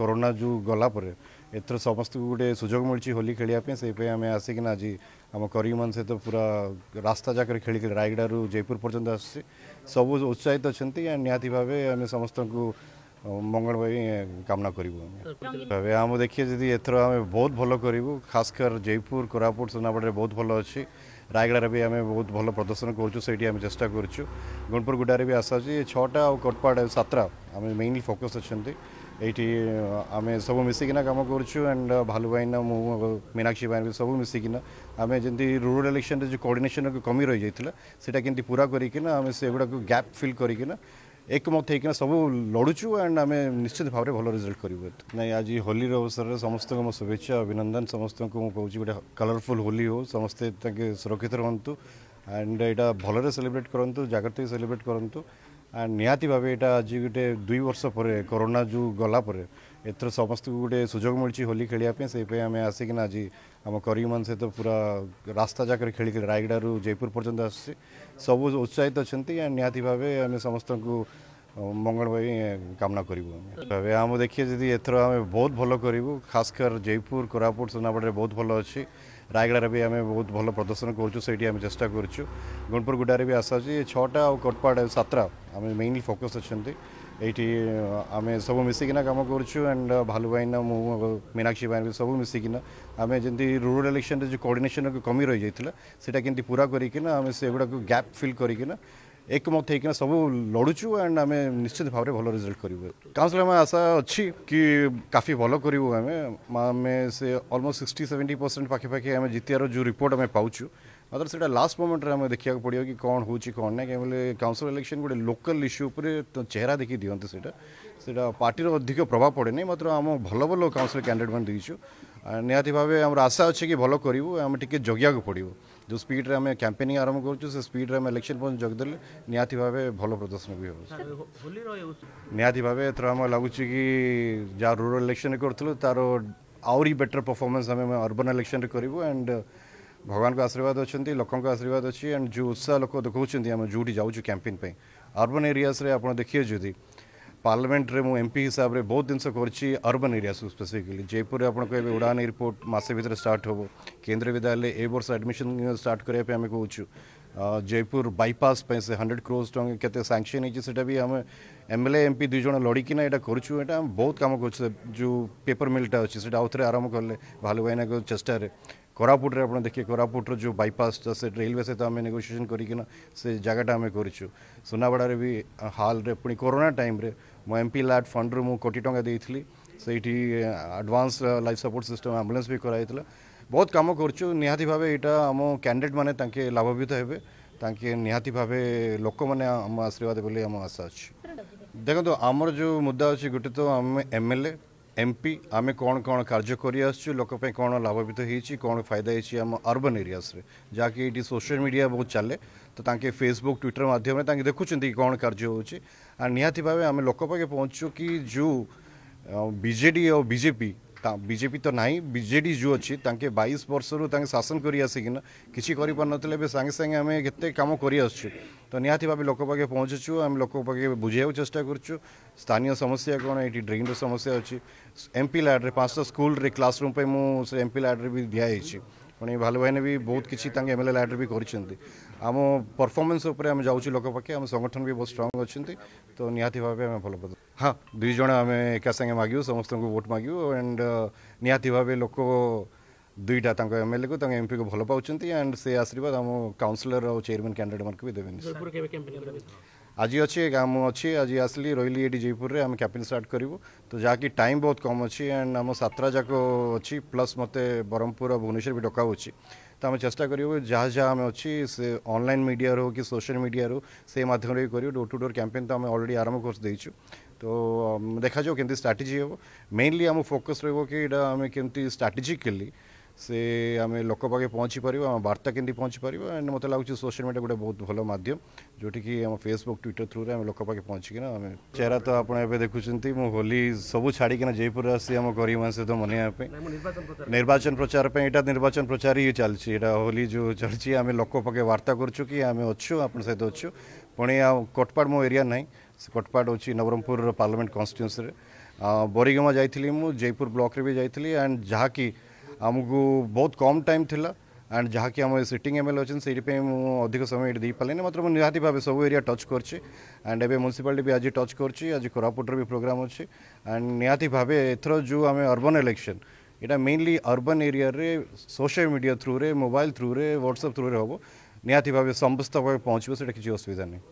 corona ଯେଉଁ ଗଲା ପରେ ଏଥର ସମସ୍ତଙ୍କୁ ଗୋଟେ ସୁଯୋଗ ମିଳିଛି ହୋଲି ଖେଳିବା ପାଇଁ ସେଇପାଇଁ ଆମେ ଆସିକିନା ଆଜି ଆମ କରିମନ୍ ସହିତ ପୁରା ରାସ୍ତା ଯାକରେ ଖେଳିକି ରାୟଗଡ଼ାରୁ ଜୟପୁର ପର୍ଯ୍ୟନ୍ତ ଆସିଛି ସବୁ ଉତ୍ସାହିତ ଅଛନ୍ତି ନିହାତି ଭାବେ ଆମେ ସମସ୍ତଙ୍କୁ ମଙ୍ଗଳ ପାଇଁ କାମନା କରିବୁ ଆମେ ଆମେ ଦେଖିବା ଯଦି ଏଥର ଆମେ ବହୁତ ଭଲ କରିବୁ ଖାସ କରି ଜୟପୁର କୋରାପୁଟ ସୁନାପଡ଼ାରେ ବହୁତ ଭଲ ଅଛି ରାୟଗଡ଼ାରେ ବି ଆମେ ବହୁତ ଭଲ ପ୍ରଦର୍ଶନ କରୁଛୁ ସେଇଠି ଆମେ ଚେଷ୍ଟା କରୁଛୁ ଗୁଣପୁର ଗୁଡ଼ାରେ ବି ଆଶା ଅଛି ଛଅଟା ଆଉ କଟପାଡ଼ ସାତଟା ଆମେ ମେଇନଲି ଫୋକସ୍ ଅଛନ୍ତି ଏଇଠି ଆମେ ସବୁ ମିଶିକିନା କାମ କରୁଛୁ ଆଣ୍ଡ ଭାଲୁ ଭାଇନା ମୁଁ ମୀନାକ୍ଷୀ ଭାଇନା ସବୁ ମିଶିକିନା ଆମେ ଯେମିତି ରୁରାଲ ଇଲେକ୍ସନରେ ଯେଉଁ କୋର୍ଡିନେସନ କମି ରହିଯାଇଥିଲା ସେଇଟା କେମିତି ପୁରା କରିକିନା ଆମେ ସେଗୁଡ଼ାକୁ ଗ୍ୟାପ୍ ଫିଲ୍ କରିକିନା ଏକମତ ହେଇକିନା ସବୁ ଲଢ଼ୁଛୁ ଆଣ୍ଡ ଆମେ ନିଶ୍ଚିତ ଭାବରେ ଭଲ ରେଜଲ୍ଟ କରିବୁ ନାଇଁ ଆଜି ହୋଲିର ଅବସରରେ ସମସ୍ତଙ୍କ ମୋ ଶୁଭେଚ୍ଛା ଅଭିନନ୍ଦନ ସମସ୍ତଙ୍କୁ ମୁଁ କହୁଛି ଗୋଟେ କଲରଫୁଲ୍ ହୋଲି ହେଉ ସମସ୍ତେ ତାଙ୍କେ ସୁରକ୍ଷିତ ରୁହନ୍ତୁ ଆଣ୍ଡ ଏଇଟା ଭଲରେ ସେଲିବ୍ରେଟ୍ କରନ୍ତୁ ଜାଗ୍ରତ ସେଲିବ୍ରେଟ୍ କରନ୍ତୁ ନିହାତି ଭାବେ ଏଇଟା ଆଜି ଗୋଟେ ଦୁଇ ବର୍ଷ ପରେ କରୋନା ଯେଉଁ ଗଲା ପରେ ଏଥର ସମସ୍ତଙ୍କୁ ଗୋଟେ ସୁଯୋଗ ମିଳିଛି ହୋଲି ଖେଳିବା ପାଇଁ ସେଇପାଇଁ ଆମେ ଆସିକିନା ଆଜି ଆମ କରିଗମାନ ସହିତ ପୁରା ରାସ୍ତା ଯାକରେ ଖେଳିକି ରାୟଗଡ଼ାରୁ ଜୟପୁର ପର୍ଯ୍ୟନ୍ତ ଆସୁଛି ସବୁ ଉତ୍ସାହିତ ଅଛନ୍ତି ନିହାତି ଭାବେ ଆମେ ସମସ୍ତଙ୍କୁ ମଙ୍ଗଳ ପାଇଁ କାମନା କରିବୁ ଭାବେ ଆମେ ଦେଖିବା ଯଦି ଏଥର ଆମେ ବହୁତ ଭଲ କରିବୁ ଖାସ କର ଜୟପୁର କୋରାପୁଟ ସୁନାପଡ଼ାରେ ବହୁତ ଭଲ ଅଛି রায়গড়ার বি আমি বহু ভালো প্রদর্শন করছু সেইটি আমি চেষ্টা করছু গুণপুর গুডার বি আশা আছে ছটা আউ কটপাট সাতটা আমি মেইনলি ফোকস অনেক এইটি আমি সব মিশিকিনা কাম করছু আন্ড ভালু ভাইনা মু মীনাক্ষী ভাইন সব মিশিকিনা আমি যেমনি রুরাল ইলেকশনরে যে কোর্ডিনেশন কমি রয়ে যাই সেটা কিন্তু পুরা করিকিনা আমি সেগুড়া গ্যাপ ফিল করিকিনা একমত হয়েকি সবু লড়ুছু অ্যান্ড আমি নিশ্চিত ভাবে ভালো রেজল্ট করবু কাউন্সিল আমি আশা অছি কি কাফি ভালো করবু আমি আমি সে অলমোস্ট সিক্সটি সেভেন্টি পরসেন্ট পাখাপাখি আমি জিতিয়ার যে রিপোর্ট আমি পাচ্ছু মাত্র সেটা লাস্ট মোমেন্টরে আমি দেখা পড়ব কি কম হচ্ছে কম না কিন্তু কাউন্সিল ইলেকশন গোটে লোকাল ইস্যু উপরে চেহারা দেখি দিকে সেটা সেটা পার্টির অধিক প্রভাব পড়ে নাই মাত্র আম ভালো ভালো কাউন্সিল ক্যান্ডিডেট মানে দিয়েছু নিহতি ভাবে আমার আশা অছে কি ভালো করবু আমি টিকি জগিয়া পড়ব जो स्पीड्रे आम क्यांपेनिंग आरंभ करूँ से स्पीड्रे आम इलेक्शन पर्यटन जगदेले निहाती भाव भल प्रदर्शन भी हो निहाती भाव एथर आम लगुच कि जहाँ रूराल इलेक्शन करूँ तार आहरी बेटर परफर्मांस आम अर्बन इलेक्शन करूँ एंड भगवान को आशीर्वाद अच्छा लोकों आशीर्वाद अच्छी एंड जो उत्साह लोक देखा आम जोटी जाऊँ क्यांपेन अर्बन एरियास देखिए जदि ಪಾರ್ಲಿಮೆಂಟ್ರಿ ಮು ಎಂ ಪಿ ಹಿಸಾಬ್ರೆ ಬಹುತ ದಿನಸ ಕೊರ್ಚಿ ಅರ್ಬನ್ ಏರಿಯಾಸ್ ಸ್ಪೆಸಿಫಿಕಲಿ ಜೈಪುರ ಆಪಣ ಕಹೆ ಉಡಾನ್ ಏರ್ಪೋರ್ಟ್ ಮಾಸೆ ಭಿತರೆ ಸ್ಟಾರ್ಟ್ ಹೋಬೋ ಕೇಂದ್ರ ವಿದ್ಯಾಲಯ ಎ ವರ್ಷ ಅಡ್ಮಿಷನ್ ಸ್ಟಾರ್ಟ್ ಕರಿಯಾ ಪೈ ಆಮೆ ಕହୁଛୁ जयपुर बाईपास पे से हंड्रेड क्रोज टाँग के सांसन होटा भी आम एम एल एम पी दुईज लड़किना यहाँ करूँ यहाँ बहुत कम कर जो पेपर मिलटा अच्छे से आउ थे आरम्भ कले भालुभाइना चेष्टार କୋରାପୁଟରେ ଆପଣ ଦେଖିବେ କୋରାପୁଟର ଯେଉଁ ବାଇପାସ୍ଟା ସେ ରେଲୱେ ସହିତ ଆମେ ନେଗୋସିଏସନ୍ କରିକିନା ସେ ଜାଗାଟା ଆମେ କରିଛୁ ସୁନାବେଡ଼ାରେ ବି ହାଲ୍ରେ ପୁଣି କରୋନା ଟାଇମ୍ରେ ମୁଁ ଏମ୍ ପି ଲାଟ୍ ଫଣ୍ଡରୁ ମୁଁ କୋଟି ଟଙ୍କା ଦେଇଥିଲି ସେଇଠି advance life support system ambulance ବି କରାଯାଇଥିଲା ବହୁତ କାମ କରୁଛୁ ନିହାତି ଭାବେ ଏଇଟା ଆମ କ୍ୟାଣ୍ଡିଡେଟ୍ ମାନେ ତାଙ୍କେ ଲାଭାନ୍ୱିତ ହେବେ ତାଙ୍କେ ନିହାତି ଭାବେ ଲୋକମାନେ ଆମ ଆଶୀର୍ବାଦ ବୋଲି ଆମ ଆଶା ଅଛି ଦେଖନ୍ତୁ ଆମର ଯେଉଁ ମୁଦ୍ଦା ଅଛି ଗୋଟେ ତ ଆମେ ଏମ୍ ଏଲ୍ ଏ এমপি আমি কোণ কোণ কার্য করি আসছি লোক কোণ লাভবিত হয়েছি কোণ ফায়দা আম আরবান এরিয়াস রে যা কি এটি সোশ্যাল মিডিয়া বহুত চলে তো তাকে ফেসবুক টুইটার মাধ্যমে তাকে দেখুছেন কি কোণ কার্য হচ্ছে আর নিহাতি ভাবে আমি লোক পাখে পৌঁছু কি যে বিজেডি ও বিজেপি ବିଜେପି ତ ନାହିଁ ବିଜେଡ଼ି ଯେଉଁ ଅଛି ତାଙ୍କେ ବାଇଶ ବର୍ଷରୁ ତାଙ୍କେ ଶାସନ କରିଆସିକିନା କିଛି କରିପାରୁନଥିଲେ ଏବେ ସାଙ୍ଗେ ସାଙ୍ଗେ ଆମେ କେତେ କାମ କରିଆସୁଛୁ ତ ନିହାତି ଭାବେ ଲୋକ ପାଖେ ପହଞ୍ଚୁଛୁ ଆମେ ଲୋକ ପାଖେ ବୁଝେଇବାକୁ ଚେଷ୍ଟା କରୁଛୁ ସ୍ଥାନୀୟ ସମସ୍ୟା କ'ଣ ଏଠି ଡ୍ରେନ୍ର ସମସ୍ୟା ଅଛି ଏମ୍ପି ଲ୍ୟାଡ଼୍ରେ ପାଞ୍ଚଟା ସ୍କୁଲରେ କ୍ଲାସରୁମ୍ ପାଇଁ ମୁଁ ସେ ଏମ୍ପି ଲ୍ୟାଡ଼୍ରେ ବି ଦିଆହେଇଛି ପୁଣି ଭାଲୁ ଭାଇନେ ବି ବହୁତ କିଛି ତାଙ୍କ ଏମ୍ ଏଲ୍ ଏ ଲାଇଟ୍ରେ ବି କରିଛନ୍ତି ଆମ ପରଫର୍ମାନ୍ସ ଉପରେ ଆମେ ଯାଉଛୁ ଲୋକ ପାଖେ ଆମ ସଂଗଠନ ବି ବହୁତ ଷ୍ଟ୍ରଙ୍ଗ୍ ଅଛନ୍ତି ତ ନିହାତି ଭାବେ ଆମେ ଭଲ ପାଉ ହଁ ଦୁଇ ଜଣ ଆମେ ଏକା ସାଙ୍ଗେ ମାଗିବୁ ସମସ୍ତଙ୍କୁ ଭୋଟ୍ ମାଗିବୁ ଆଣ୍ଡ ନିହାତି ଭାବେ ଲୋକ ଦୁଇଟା ତାଙ୍କ ଏକୁ ତାଙ୍କ ଏମ୍ପିକୁ ଭଲ ପାଉଛନ୍ତି ଆଣ୍ଡ ସେ ଆଶୀର୍ବାଦ ଆମ କାଉନସିଲର ଆଉ ଚେୟାରମ୍ୟାନ୍ କ୍ୟାଣ୍ଡିଡ଼େଟ୍ମାନଙ୍କୁ ବି ଦେବେନି আজি ଅଛି କାମ ଅଛି ଆଜି ଆସିଲି ରହିଲି ଏଠି ଜୟପୁରରେ ଆମେ କ୍ୟାମ୍ପେନ୍ ଷ୍ଟାର୍ଟ କରିବୁ ତ ଯାହାକି ଟାଇମ୍ ବହୁତ କମ୍ ଅଛି ଆଣ୍ଡ ଆମ ସାତଟା ଯାକ ଅଛି ପ୍ଲସ୍ ମୋତେ ବ୍ରହ୍ମପୁର ଆଉ ଭୁବନେଶ୍ୱର ବି ଡକା ହେଉଛି ତ ଆମେ ଚେଷ୍ଟା କରିବୁ ଯାହା ଯାହା ଆମେ ଅଛି ସେ ଅନଲାଇନ୍ ମିଡ଼ିଆରୁ ହେଉ କି ସୋସିଆଲ୍ ମିଡ଼ିଆରୁ ସେ ମାଧ୍ୟମରେ ବି କରିବୁ ଡୋର୍ ଟୁ ଡୋର୍ କ୍ୟାମ୍ପେନ୍ ତ ଆମେ ଅଲରେଡ଼ି ଆରମ୍ଭ କରିଦେଇଛୁ ତ ଦେଖାଯାଉ କେମିତି ଷ୍ଟ୍ରାଟେଜି ହେବ ମେନଲି ଆମ ଫୋକସ୍ ରହିବ କି ଏଇଟା ଆମେ କେମିତି ଷ୍ଟ୍ରାଟେଜିକାଲି से आम लोक पाखे पहुँची पार आम बार्ता केमी पहुँची पार एंड मतलब लगुच सोशल मीडिया गोटे बहुत भल मध्यम जोटी की आम फेसबुक ट्विटर थ्रु में लोक पाखे पहुँचिकिना आम चेहरा तो आप देखुंत मुझ होली सब छाड़िकिना जयपुर आसी आम गरीब मान सहित मनवाई निर्वाचन प्रचार यहाँ निर्वाचन प्रचार ही चलती होली जो चलती आम लोक पाखे वार्ता करुचु कि आम अच्छु आप सहित अच्छु पुणी आ कटपाड़ मो एरिया ना कटपाड़ अच्छी नवरंगपुर पार्लियामेंट कन्स्टिट्युएन्सी बरीगमा जाइली मुझ जयपुर ब्लक्रे भी जाइली एंड जहाँकि ଆମକୁ ବହୁତ କମ୍ ଟାଇମ୍ ଥିଲା ଆଣ୍ଡ ଯାହାକି ଆମ ସିଟିଂ ଏମ୍ ଏଲ୍ ଅଛନ୍ତି ସେଇଥିପାଇଁ ମୁଁ ଅଧିକ ସମୟ ଏଠି ଦେଇପାରିଲିନି ମାତ୍ର ମୁଁ ନିହାତି ଭାବେ ସବୁ ଏରିଆ ଟଚ୍ କରୁଛି ଆଣ୍ଡ ଏବେ ମ୍ୟୁନିସିପାଲିଟି ବି ଆଜି ଟଚ୍ କରୁଛି ଆଜି କୋରାପୁଟର ବି ପ୍ରୋଗ୍ରାମ୍ ଅଛି ଆଣ୍ଡ ନିହାତି ଭାବେ ଏଥର ଯେଉଁ ଆମେ ଅର୍ବାନ୍ ଇଲେକ୍ସନ୍ ଏଇଟା ମେନଲି ଅର୍ବାନ୍ ଏରିଆରେ ସୋସିଆଲ୍ ମିଡ଼ିଆ ଥ୍ରୁରେ ମୋବାଇଲ୍ ଥ୍ରୁରେ ହ୍ୱାଟ୍ସଆପ୍ ଥ୍ରୁରେ ହେବ ନିହାତି ଭାବେ ସମସ୍ତଙ୍କ ପାଖରେ ପହଞ୍ଚିବ ସେଇଟା କିଛି ଅସୁବିଧା ନାହିଁ